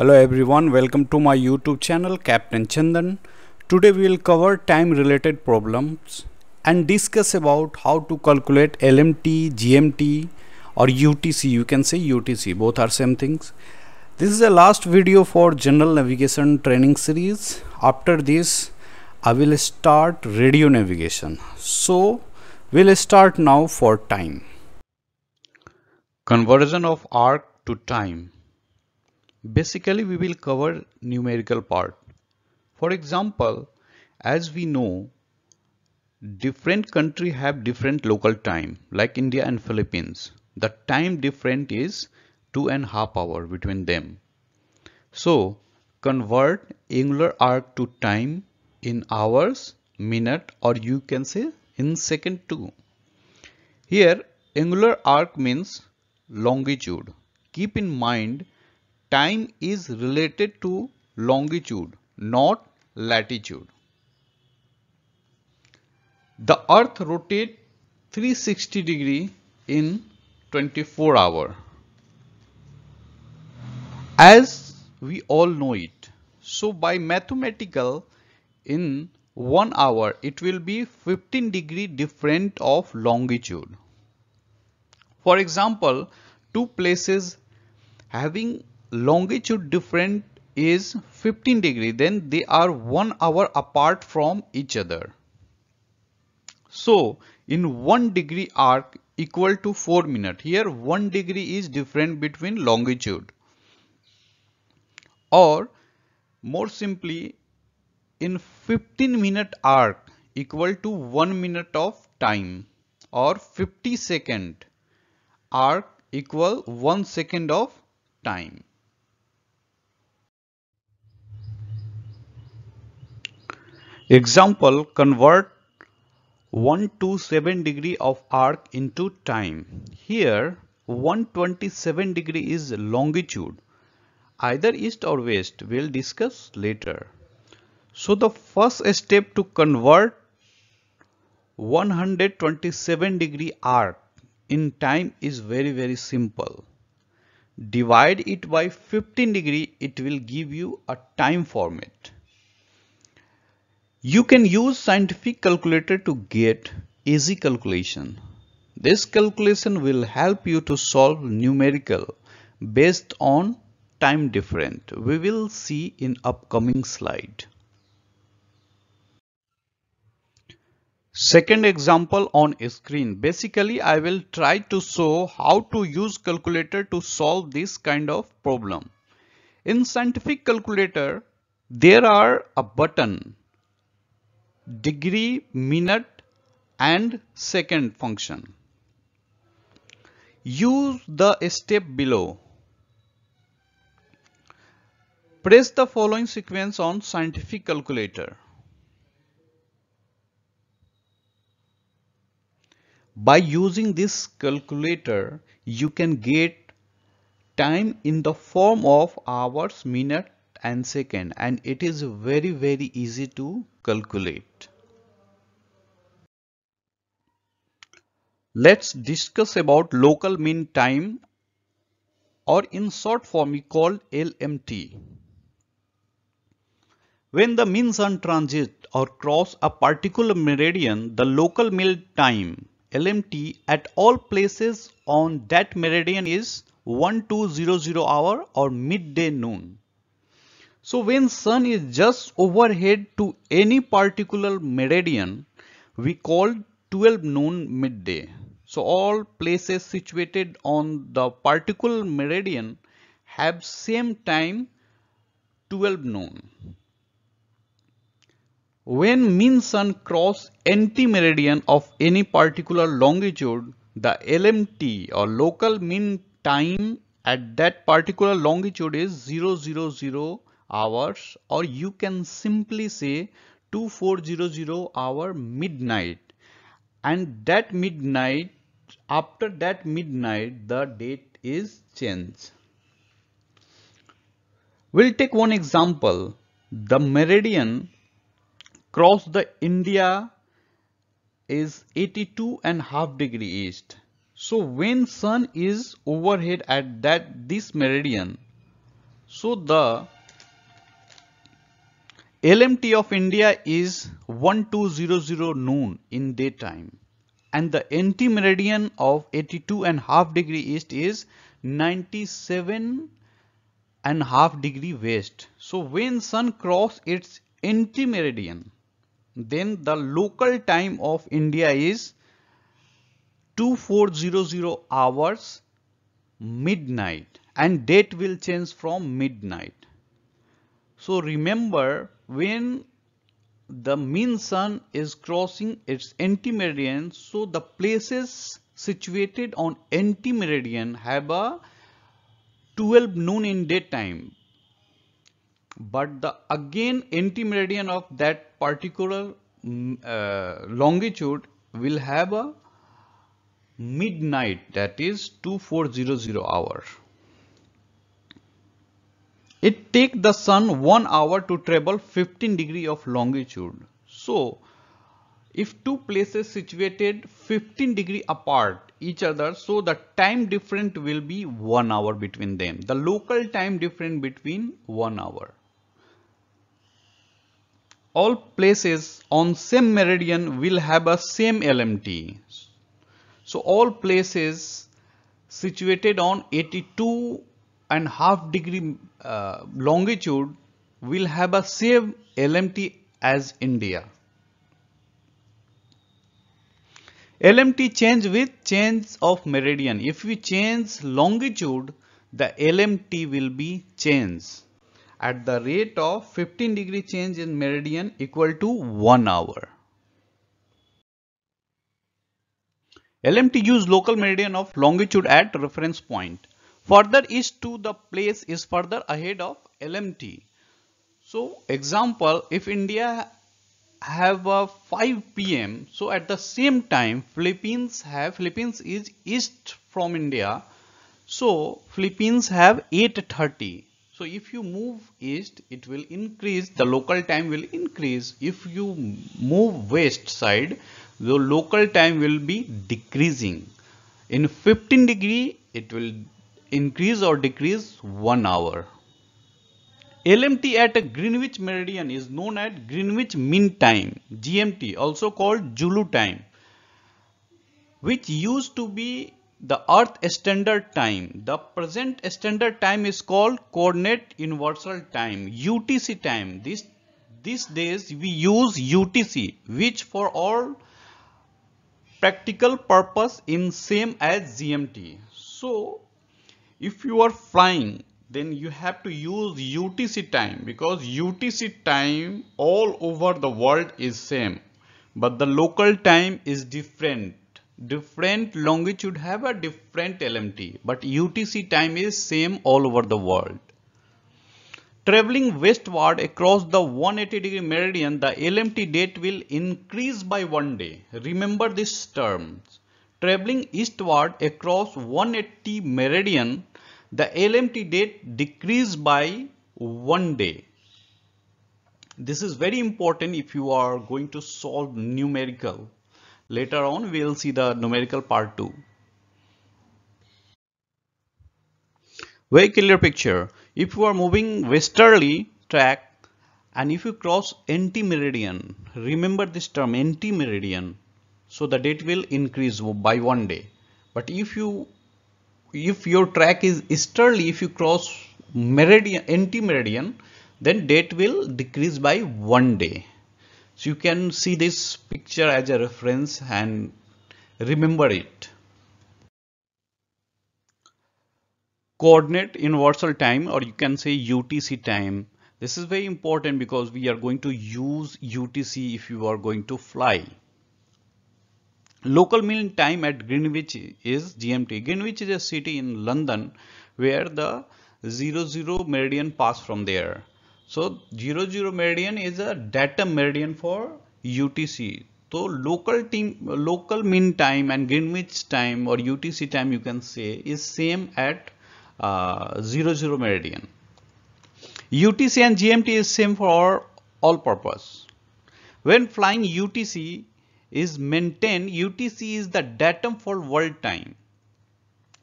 Hello everyone, welcome to my YouTube channel Captain Chandan. Today we will cover time related problems and discuss about how to calculate LMT, GMT or UTC. You can say UTC, both are same things. This is the last video for general navigation training series. After this, I will start radio navigation. So, we'll start now for time. Conversion of arc to time Basically, we will cover numerical part. For example, as we know, different country have different local time like India and Philippines. The time different is two and half hour between them. So convert angular arc to time in hours, minute or you can say in second too. Here angular arc means longitude. Keep in mind time is related to longitude, not latitude. The earth rotates 360 degree in 24 hour. As we all know it. So by mathematical in 1 hour it will be 15 degree different of longitude. For example, two places having longitude different is 15 degree then they are one hour apart from each other so in one degree arc equal to 4 minute here 1 degree is different between longitude or more simply in 15 minute arc equal to 1 minute of time or 50 second arc equal 1 second of time Example, convert 127 degree of arc into time. Here 127 degree is longitude. Either east or west we'll discuss later. So the first step to convert 127 degree arc in time is very very simple. Divide it by 15 degree it will give you a time format. You can use scientific calculator to get easy calculation. This calculation will help you to solve numerical based on time difference. We will see in upcoming slide. Second example on screen. Basically, I will try to show how to use calculator to solve this kind of problem. In scientific calculator, there are a button degree, minute and second function. Use the step below. Press the following sequence on scientific calculator. By using this calculator, you can get time in the form of hours, minute and second and it is very very easy to calculate. Let's discuss about local mean time or in short form we call LMT. When the mean sun transit or cross a particular meridian, the local mean time LMT at all places on that meridian is 1200 hour or midday noon. So when sun is just overhead to any particular meridian, we call 12 noon midday. So all places situated on the particular meridian have same time 12 noon. When mean sun cross anti-meridian of any particular longitude, the LMT or local mean time at that particular longitude is 000 hours or you can simply say 2400 hour midnight and that midnight after that midnight the date is changed. We'll take one example. The meridian cross the India is 82 and half degree east. So when sun is overhead at that this meridian, so the LMT of India is 1200 noon in daytime and the NT meridian of 82 and half degree east is 97 and half degree west. So when sun cross its NT meridian then the local time of India is 2400 hours midnight and date will change from midnight. So remember when the mean sun is crossing its antimeridian so the places situated on antimeridian have a 12 noon in daytime but the again antimeridian of that particular mm, uh, longitude will have a midnight that is 2400 hour it take the sun 1 hour to travel 15 degree of longitude. So if two places situated 15 degree apart each other so the time difference will be 1 hour between them. The local time difference between 1 hour. All places on same meridian will have a same LMT. So all places situated on 82 and half degree uh, longitude will have a same LMT as India. LMT change with change of meridian. If we change longitude, the LMT will be changed at the rate of 15 degree change in meridian equal to 1 hour. LMT use local meridian of longitude at reference point. Further east to the place is further ahead of LMT. So example, if India have a 5 p.m. So at the same time, Philippines have Philippines is east from India. So Philippines have 8:30. So if you move east, it will increase the local time will increase. If you move west side, the local time will be decreasing. In 15 degree, it will increase or decrease 1 hour. LMT at a Greenwich meridian is known as Greenwich Mean Time GMT also called Zulu time which used to be the earth standard time. The present standard time is called coordinate universal time UTC time. This these days we use UTC which for all practical purpose in same as GMT. So if you are flying then you have to use UTC time because UTC time all over the world is same but the local time is different different longitude have a different LMT but UTC time is same all over the world traveling westward across the 180 degree meridian the LMT date will increase by one day remember this terms traveling eastward across 180 meridian, the LMT date decreased by one day. This is very important if you are going to solve numerical. Later on, we will see the numerical part too. Very clear picture. If you are moving westerly track and if you cross anti-meridian, remember this term anti-meridian, so the date will increase by one day. But if you if your track is easterly, if you cross meridian anti-meridian, then date will decrease by one day. So you can see this picture as a reference and remember it. Coordinate universal time or you can say UTC time. This is very important because we are going to use UTC if you are going to fly. Local mean time at Greenwich is GMT. Greenwich is a city in London where the 00 meridian pass from there. So 00 meridian is a datum meridian for UTC. So local team, local mean time and Greenwich time or UTC time you can say is same at uh, 00 meridian. UTC and GMT is same for all, all purpose. When flying UTC, is maintained UTC is the datum for world time.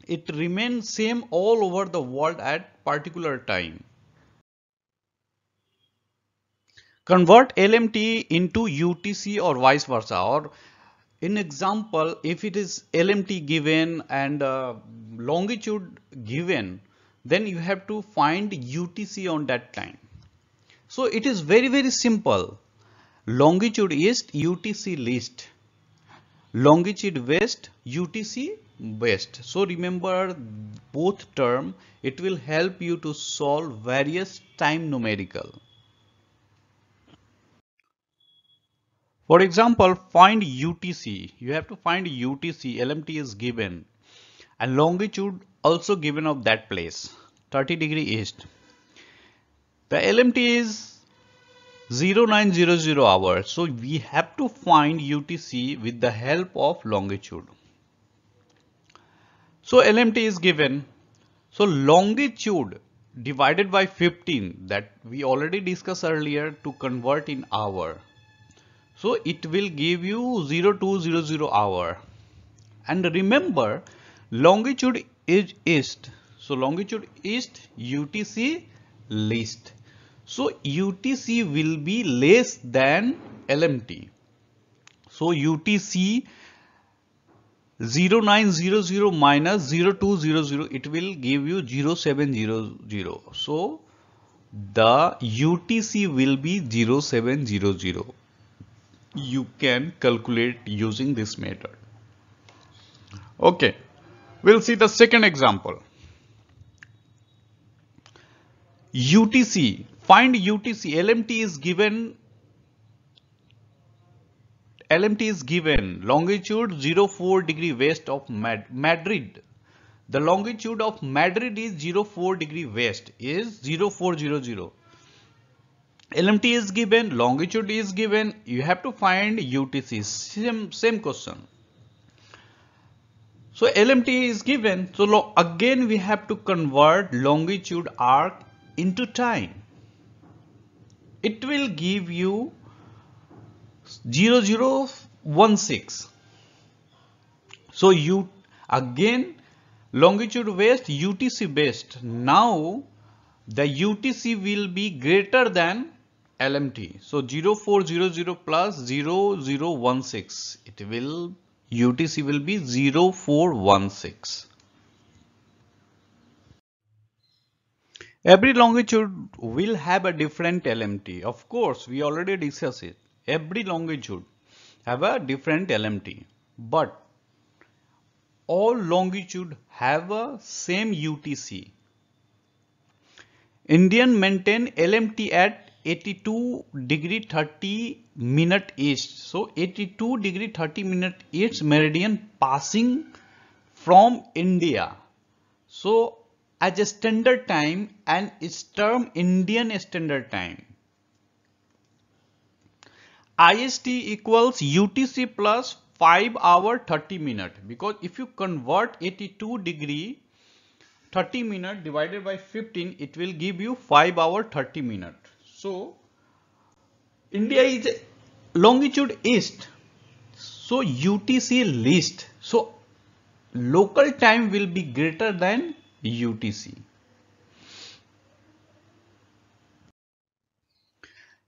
It remains same all over the world at particular time. Convert LMT into UTC or vice versa or in example if it is LMT given and uh, longitude given then you have to find UTC on that time. So it is very very simple longitude east UTC list longitude west UTC west so remember both term it will help you to solve various time numerical for example find UTC you have to find UTC LMT is given and longitude also given of that place 30 degree east the LMT is 0900 hours. So we have to find UTC with the help of longitude. So LMT is given. So longitude divided by 15 that we already discussed earlier to convert in hour. So it will give you 0200 hour. And remember longitude is east. So longitude east UTC least. So UTC will be less than LMT. So UTC 0900 minus 0200 it will give you 0700. So the UTC will be 0700. You can calculate using this method. Okay, we'll see the second example. UTC Find UTC. LMT is given. LMT is given longitude 04 degree west of Mad Madrid. The longitude of Madrid is 04 degree west is 0400. LMT is given, longitude is given, you have to find UTC, same, same question. So LMT is given, so again we have to convert longitude arc into time it will give you 0016 so you again longitude based UTC based now the UTC will be greater than LMT so 0400 plus 0016 it will UTC will be 0416 Every longitude will have a different LMT. Of course, we already discussed it. Every longitude have a different LMT. But all longitude have a same UTC. Indian maintain LMT at 82 degree 30 minute east. So 82 degree 30 minute east meridian passing from India. So as a standard time and its term Indian standard time. IST equals UTC plus 5 hour 30 minute because if you convert 82 degree 30 minute divided by 15 it will give you 5 hour 30 minute. So India is longitude east so UTC least so local time will be greater than UTC.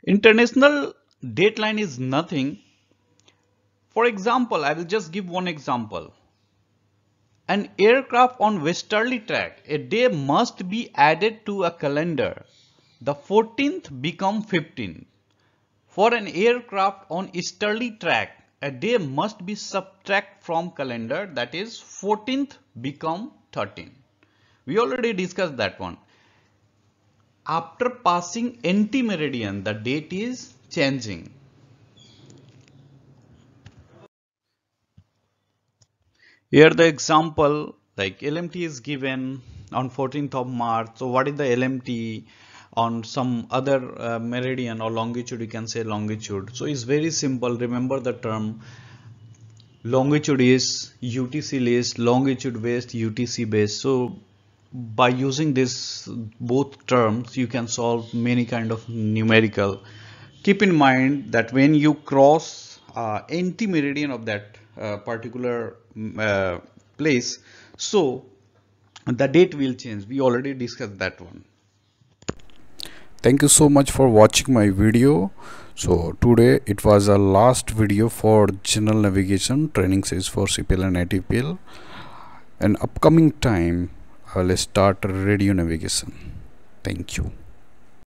International dateline is nothing. For example, I will just give one example. An aircraft on westerly track, a day must be added to a calendar. The 14th become 15. For an aircraft on easterly track, a day must be subtract from calendar that is 14th become 13. We already discussed that one. After passing anti-meridian, the date is changing. Here the example like LMT is given on 14th of March. So what is the LMT on some other uh, meridian or longitude? You can say longitude. So it's very simple. Remember the term longitude is UTC list, longitude based, UTC based. So by using this both terms you can solve many kind of numerical keep in mind that when you cross uh, anti-meridian of that uh, particular mm, uh, place so the date will change we already discussed that one thank you so much for watching my video so today it was a last video for general navigation training series for CPL and ATPL and upcoming time let's start radio navigation thank you